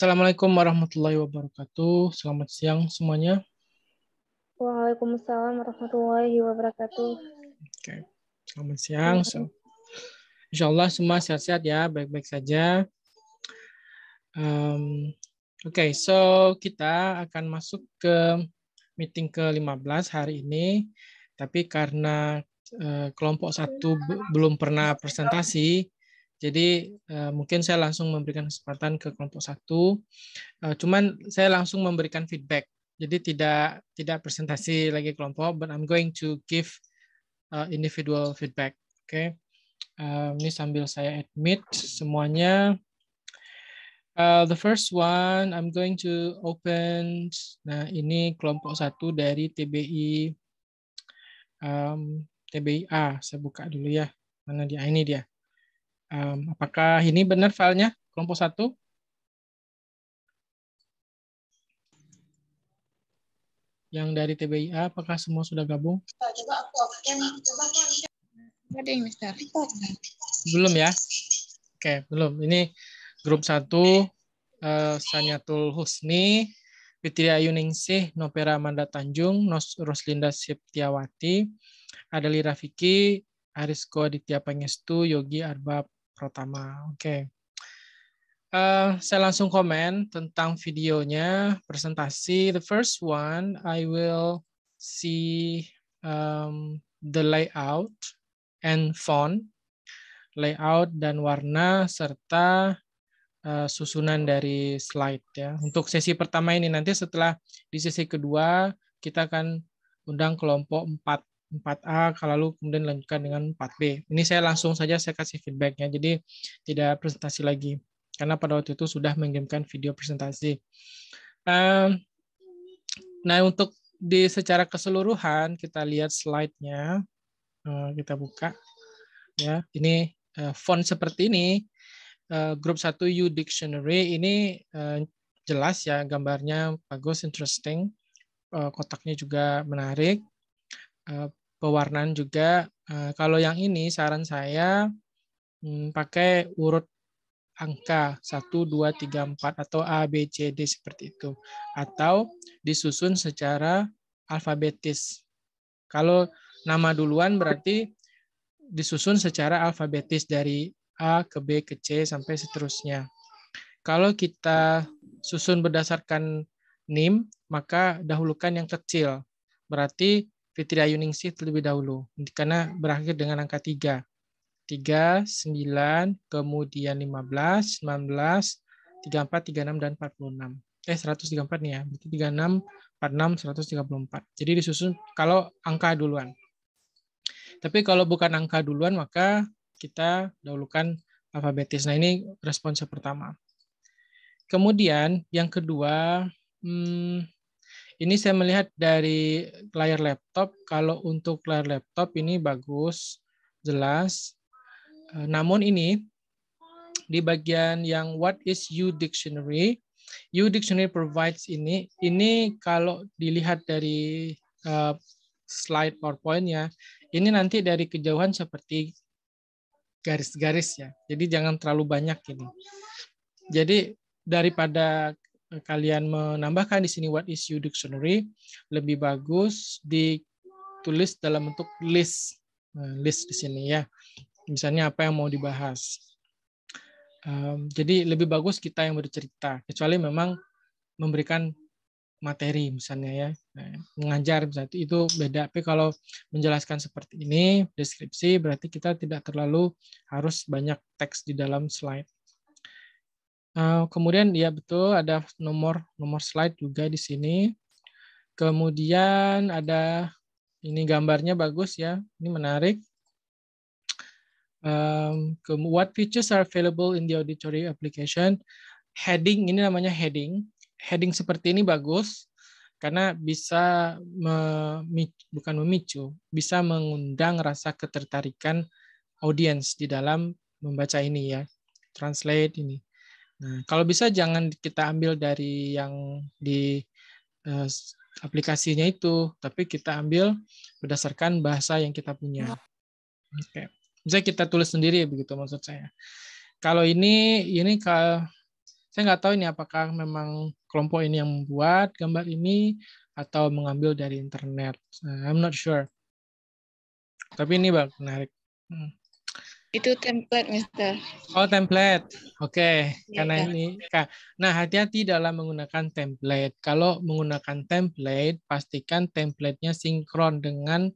Assalamualaikum warahmatullahi wabarakatuh. Selamat siang semuanya. Waalaikumsalam warahmatullahi wabarakatuh. Oke. Okay. Selamat siang. Iya. So, insya Allah semua sehat-sehat ya, baik-baik saja. Um, Oke, okay, so kita akan masuk ke meeting ke-15 hari ini. Tapi karena uh, kelompok satu belum pernah presentasi, jadi uh, mungkin saya langsung memberikan kesempatan ke kelompok satu. Uh, cuman saya langsung memberikan feedback. Jadi tidak tidak presentasi lagi kelompok, but I'm going to give uh, individual feedback. Oke, okay. uh, ini sambil saya admit semuanya. Uh, the first one, I'm going to open. Nah, ini kelompok satu dari TBI um, TBI A. Saya buka dulu ya. Mana dia? Ah, ini dia. Um, apakah ini benar filenya kelompok satu? Yang dari TBIA, apakah semua sudah gabung? Belum ya? Oke, belum. Ini grup satu, uh, eh, Sanyatul Husni, Fitria Yuningsih, Nopera Amanda Tanjung, Nos Roslinda Septiawati, Adali Rafiki, Arisko Aditya Pangestu, Yogi Arbab. Pratama. Oke. Okay. Uh, eh, saya langsung komen tentang videonya, presentasi. The first one, I will see um, the layout and font, layout dan warna serta uh, susunan dari slide ya. Untuk sesi pertama ini nanti setelah di sesi kedua kita akan undang kelompok 4 4A lalu kemudian lanjutkan dengan 4B. Ini saya langsung saja saya kasih feedbacknya, jadi tidak presentasi lagi. Karena pada waktu itu sudah mengirimkan video presentasi. Nah untuk di secara keseluruhan kita lihat slide-nya, eh, kita buka. Ya, ini eh, font seperti ini. Eh, grup 1 U Dictionary ini jelas ya gambarnya bagus, interesting. Kotaknya juga menarik pewarnaan juga. Eh, kalau yang ini saran saya hmm, pakai urut angka 1, 2, 3, 4 atau A, B, C, D seperti itu. Atau disusun secara alfabetis. Kalau nama duluan berarti disusun secara alfabetis dari A ke B ke C sampai seterusnya. Kalau kita susun berdasarkan NIM, maka dahulukan yang kecil. Berarti kriteria Yuningsih terlebih dahulu karena berakhir dengan angka 3. 3, 9, kemudian 15, 19, 34, 36, dan 46. Eh, 134 nih ya. Berarti 36, 46, 134. Jadi disusun kalau angka duluan. Tapi kalau bukan angka duluan, maka kita dahulukan alfabetis. Nah, ini respons pertama. Kemudian yang kedua, hmm, ini saya melihat dari layar laptop. Kalau untuk layar laptop ini bagus, jelas. Eh, namun ini di bagian yang what is you dictionary, you dictionary provides ini. Ini kalau dilihat dari uh, slide PowerPoint-nya, ini nanti dari kejauhan seperti garis-garis ya. Jadi jangan terlalu banyak ini. Jadi daripada Eh, kalian menambahkan di sini what is your dictionary lebih bagus ditulis dalam bentuk list eh, list di sini ya misalnya apa yang mau dibahas um, jadi lebih bagus kita yang bercerita kecuali memang memberikan materi misalnya ya eh, mengajar misalnya itu, beda tapi kalau menjelaskan seperti ini deskripsi berarti kita tidak terlalu harus banyak teks di dalam slide Eh, kemudian ya betul ada nomor nomor slide juga di sini. Kemudian ada ini gambarnya bagus ya, ini menarik. Um, what features are available in the auditory application? Heading ini namanya heading. Heading seperti ini bagus karena bisa memicu, bukan memicu, bisa mengundang rasa ketertarikan audiens di dalam membaca ini ya. Translate ini. Nah, kalau bisa jangan kita ambil dari yang di uh, aplikasinya itu, tapi kita ambil berdasarkan bahasa yang kita punya. Hmm. Oke. Okay. Bisa kita tulis sendiri begitu maksud saya. Kalau ini ini kalau saya nggak tahu ini apakah memang kelompok ini yang membuat gambar ini atau mengambil dari internet. Eh, I'm not sure. Tapi ini bak menarik. Hmm. Itu template, Mister. Oh, template. Oke, okay. Ya, karena ya. ini. Nah, hati-hati dalam menggunakan template. Kalau menggunakan template, pastikan templatenya sinkron dengan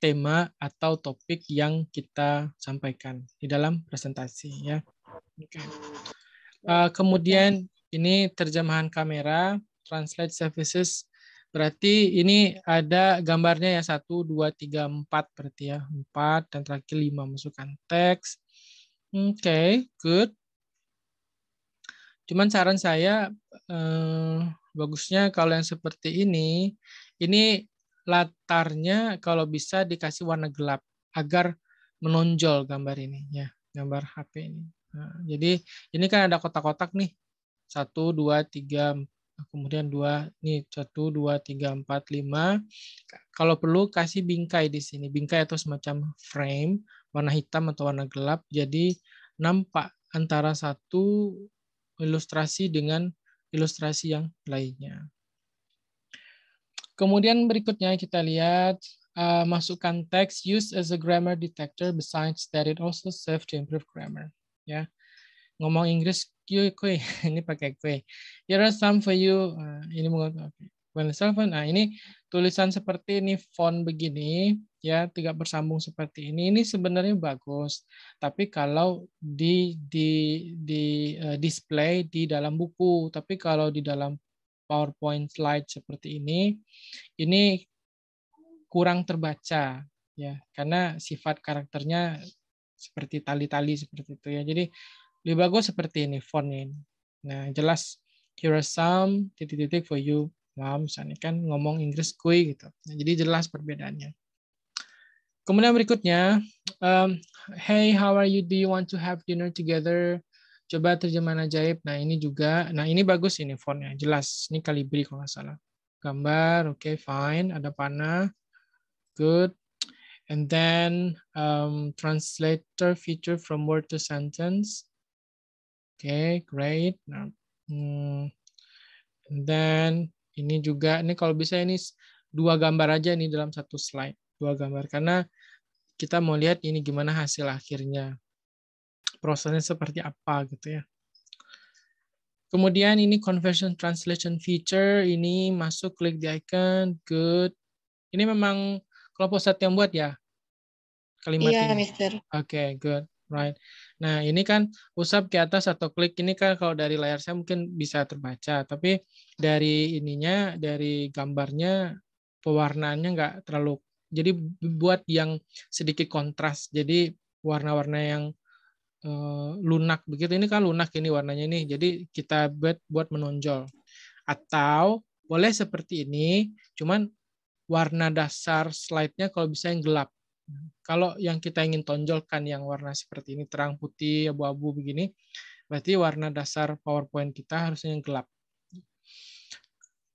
tema atau topik yang kita sampaikan di dalam presentasi ya. Okay. Uh, eh, kemudian ini terjemahan kamera, translate services Berarti ini ada gambarnya ya satu dua tiga empat berarti ya. empat dan terakhir 5 masukkan teks. Oke, okay, good. Cuman saran saya eh, bagusnya kalau yang seperti ini, ini latarnya kalau bisa dikasih warna gelap agar menonjol gambar ini ya, gambar HP ini. Nah, jadi ini kan ada kotak-kotak nih. satu dua tiga 4 kemudian dua nih satu dua tiga empat lima Kalau perlu kasih bingkai di sini, bingkai atau semacam frame, warna hitam atau warna gelap, jadi nampak antara satu ilustrasi dengan ilustrasi yang lainnya. Kemudian berikutnya kita lihat uh, masukkan teks use as a grammar detector besides that it also serves to improve grammar. Ya, ngomong Inggris kue kue ini pakai kue here are some for you uh, ini menggunakan when phone nah ini tulisan seperti ini font begini ya tidak bersambung seperti ini ini sebenarnya bagus tapi kalau di di di uh, display di dalam buku tapi kalau di dalam PowerPoint slide seperti ini ini kurang terbaca ya karena sifat karakternya seperti tali-tali seperti itu ya jadi lebih bagus seperti ini font ini. Nah, jelas here are some titik-titik for you mom, misalnya kan ngomong Inggris kui gitu. Nah, jadi jelas perbedaannya. Kemudian berikutnya, um, hey how are you? Do you want to have dinner together? Coba terjemahan ajaib. Nah ini juga, nah ini bagus ini fontnya, jelas. Ini kalibri kalau nggak salah. Gambar, oke, okay, fine. Ada panah, good. And then um, translator feature from word to sentence okay, great. Nah, hmm, dan then ini juga, ini kalau bisa ini dua gambar aja nih dalam satu slide, dua gambar karena kita mau lihat ini gimana hasil akhirnya, prosesnya seperti apa gitu ya. Kemudian ini conversion translation feature, ini masuk klik di icon, good. Ini memang kelompok set yang buat ya kalimat iya, ya? ini? Oke, okay, good right? Nah, ini kan usap ke atas atau klik ini kan kalau dari layar saya mungkin bisa terbaca, tapi dari ininya, dari gambarnya, pewarnaannya nggak terlalu. Jadi buat yang sedikit kontras, jadi warna-warna yang eh, lunak begitu. Ini kan lunak ini warnanya ini, jadi kita buat buat menonjol. Atau boleh seperti ini, cuman warna dasar slide-nya kalau bisa yang gelap kalau yang kita ingin tonjolkan yang warna seperti ini, terang putih, abu-abu begini, berarti warna dasar PowerPoint kita harusnya yang gelap.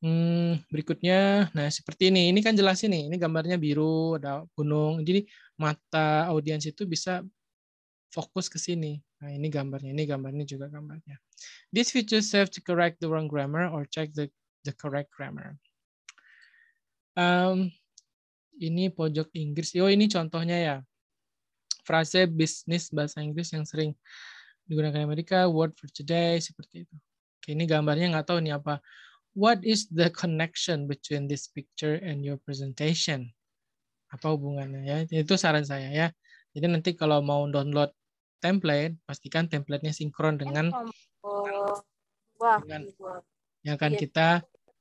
Hmm, berikutnya, nah seperti ini. Ini kan jelas ini, ini gambarnya biru, ada gunung. Jadi mata audiens itu bisa fokus ke sini. Nah, ini gambarnya, ini gambarnya juga gambarnya. This feature serves to correct the wrong grammar or check the, the correct grammar. Um, ini pojok Inggris. Oh, ini contohnya ya. Frase bisnis bahasa Inggris yang sering digunakan Amerika, word for today, seperti itu. Oke, ini gambarnya nggak tahu nih apa. What is the connection between this picture and your presentation? Apa hubungannya ya? Itu saran saya ya. Jadi nanti kalau mau download template, pastikan templatenya sinkron dengan, dengan yang akan iya. kita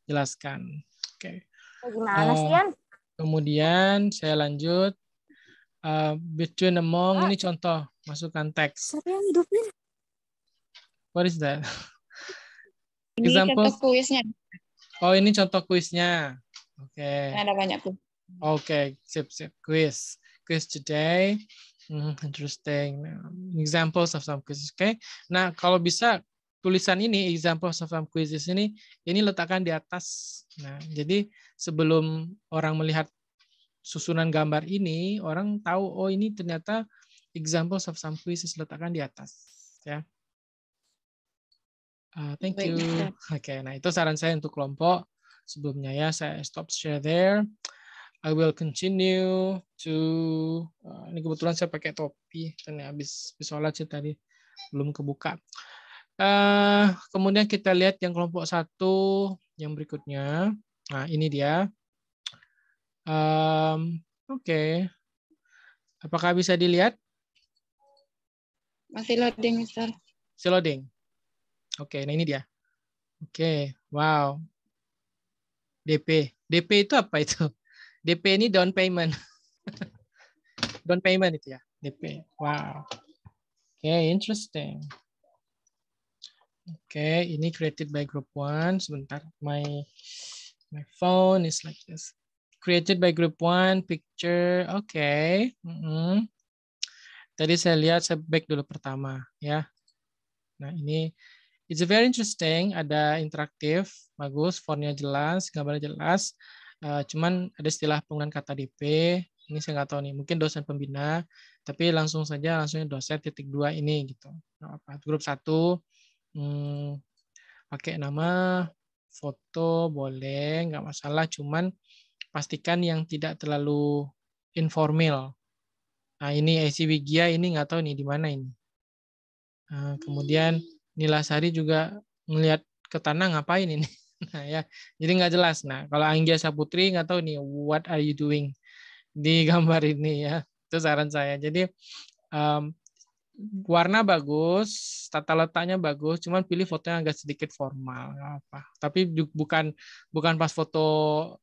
jelaskan. Oke. Okay. Gimana sih, Yan? Kemudian saya lanjut uh, between among ah. ini contoh masukkan teks. What is that? Ini Example. contoh kuisnya. Oh ini contoh kuisnya. Oke. Okay. Ada banyak tuh. Oke, okay. sip sip kuis quiz today. Mm, interesting. Examples of some quizzes. Oke. Okay. Nah kalau bisa tulisan ini example of some quizzes ini ini letakkan di atas. Nah, jadi sebelum orang melihat susunan gambar ini, orang tahu oh ini ternyata example of some quizzes letakkan di atas, ya. Uh, thank you. Oke, okay, nah itu saran saya untuk kelompok sebelumnya ya. Saya stop share there. I will continue to uh, ini kebetulan saya pakai topi karena habis habis sih tadi belum kebuka. Uh, kemudian kita lihat yang kelompok satu yang berikutnya. Nah, ini dia. Um, Oke. Okay. Apakah bisa dilihat? Masih loading, Mister. Masih loading. Oke, okay, nah ini dia. Oke, okay. wow. DP. DP itu apa itu? DP ini down payment. down payment itu ya, DP. Wow. Oke, okay, interesting. Oke, okay, ini created by group one. Sebentar, my my phone is like this. Created by group one, picture. Oke. Okay. Mm -hmm. Tadi saya lihat, saya back dulu pertama, ya. Nah, ini It's very interesting, ada interaktif, bagus, fontnya jelas, gambarnya jelas. Uh, cuman ada istilah penggunaan kata DP, ini saya nggak tahu nih, mungkin dosen pembina, tapi langsung saja langsungnya dosen titik dua ini gitu. Nah, Apa? Grup satu hmm, pakai nama foto boleh nggak masalah cuman pastikan yang tidak terlalu informal nah ini IC Wigia ini nggak tahu nih di mana ini nah, kemudian Nila Sari juga melihat ke tanah ngapain ini nah ya jadi nggak jelas nah kalau Anggia Saputri nggak tahu nih what are you doing di gambar ini ya itu saran saya jadi um, Mm-hmm. warna bagus, tata letaknya bagus, cuman pilih foto yang agak sedikit formal, apa. Tapi bukan bukan pas foto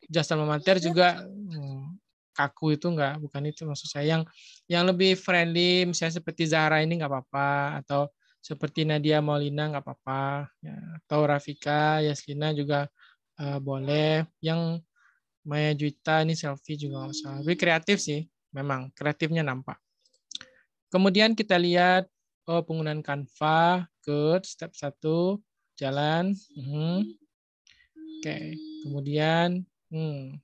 jasa Mamanter iya. juga hmm, kaku itu enggak, bukan itu maksud saya. Yang yang lebih friendly, misalnya seperti Zahra ini enggak apa-apa, atau seperti Nadia Maulina enggak apa-apa, ya. atau Rafika Yaslina juga uh, boleh. Yang Maya Juita ini selfie juga enggak usah. Tapi hmm. kreatif sih, memang kreatifnya nampak. Kemudian kita lihat oh, penggunaan kanva Good. Step 1. Jalan. Uh mhm. -huh. Oke. Okay. Kemudian. Hmm.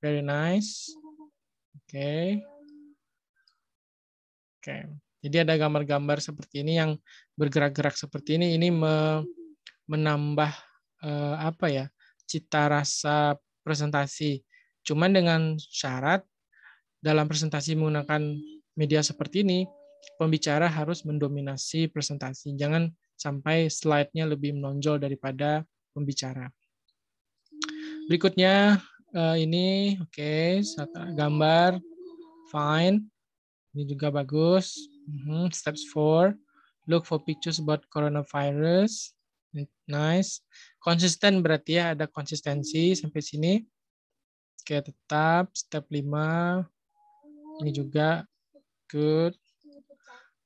Very nice. Oke. Okay. Oke. Okay. Jadi ada gambar-gambar seperti ini yang bergerak-gerak seperti ini. Ini me menambah eh, apa ya cita rasa presentasi. Cuman dengan syarat dalam presentasi menggunakan media seperti ini, pembicara harus mendominasi presentasi. Jangan sampai slide-nya lebih menonjol daripada pembicara. Berikutnya eh, ini oke okay, gambar fine. Ini juga bagus. Mhm, steps four look for pictures about coronavirus. Nice. Konsisten berarti ya ada konsistensi sampai sini. Oke, tetap step 5. Ini juga good.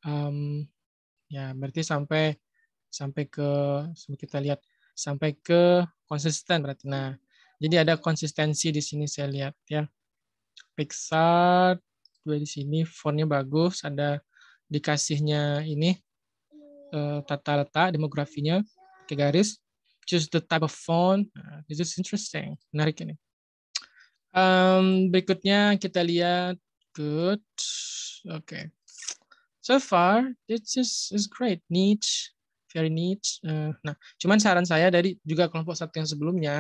Um, ya, berarti sampai sampai ke kita lihat sampai ke konsisten berarti. Nah, jadi ada konsistensi di sini saya lihat ya. Pixar dua di sini fontnya bagus, ada dikasihnya ini eh, tata letak demografinya ke garis. Choose the type of phone, nah, this is interesting. Menarik ini. Um, berikutnya kita lihat good. Okay. So far, it's is, is great. Neat, very neat. Uh, nah, cuman saran saya dari juga kelompok satu yang sebelumnya,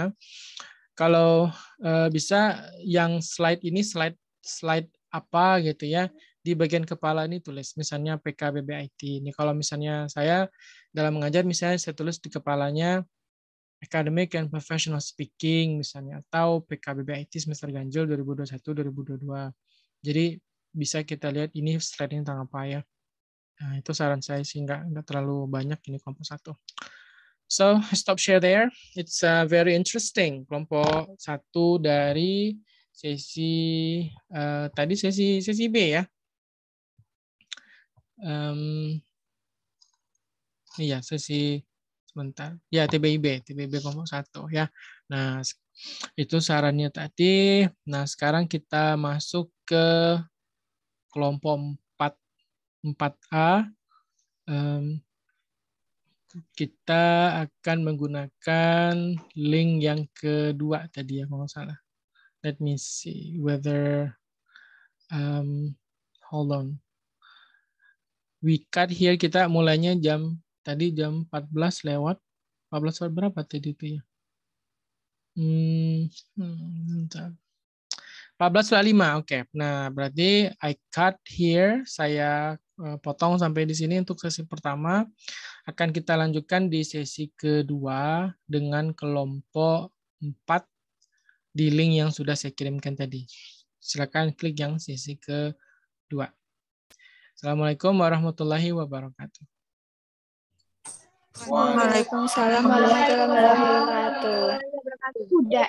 kalau uh, bisa yang slide ini slide slide apa gitu ya di bagian kepala ini tulis misalnya PKBBIT. Ini kalau misalnya saya dalam mengajar misalnya saya tulis di kepalanya academic and professional speaking misalnya atau PKBBIT semester ganjil 2021 2022. Jadi bisa kita lihat ini slide ini tentang apa ya. Nah, itu saran saya sih nggak, nggak terlalu banyak ini kelompok satu. So, stop share there. It's a uh, very interesting. Kelompok satu dari sesi uh, tadi sesi sesi B ya. Um, iya sesi sebentar. Ya TBIB, TBIB kelompok satu ya. Nah itu sarannya tadi. Nah, sekarang kita masuk ke kelompok 4, 4A. Um, kita akan menggunakan link yang kedua tadi ya, kalau salah. Let me see whether, um, hold on. We cut here, kita mulainya jam, tadi jam 14 lewat, 14 lewat berapa tadi itu ya? Hmm, hmm, 14 oke. Okay. Nah, berarti I cut here, saya eh, potong sampai di sini untuk sesi pertama. Akan kita lanjutkan di sesi kedua dengan kelompok 4 di link yang sudah saya kirimkan tadi. Silakan klik yang sesi kedua. Assalamualaikum warahmatullahi wabarakatuh. Waalaikumsalam warahmatullahi wabarakatuh. Udah